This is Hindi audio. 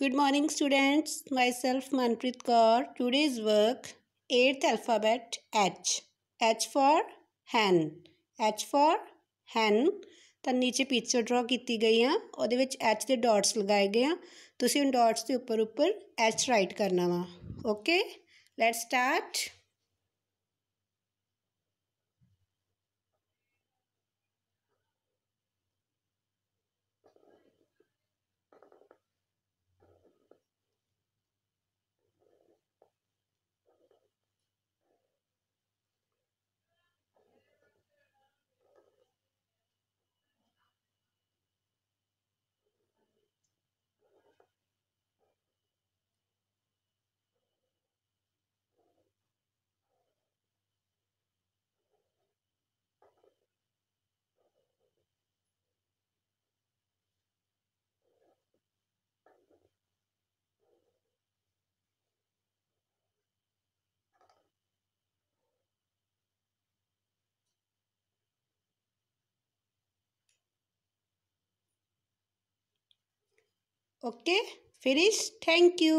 good morning students myself Manpreet Kaur today's work eighth alphabet H H for hen H for hen तो नीचे पिक्चर ड्रॉ की गई हैं और एच के डॉट्स लगाए गए हैं तो उन डॉट्स के उपर उपर एच राइट करना वा okay let start okay finish thank you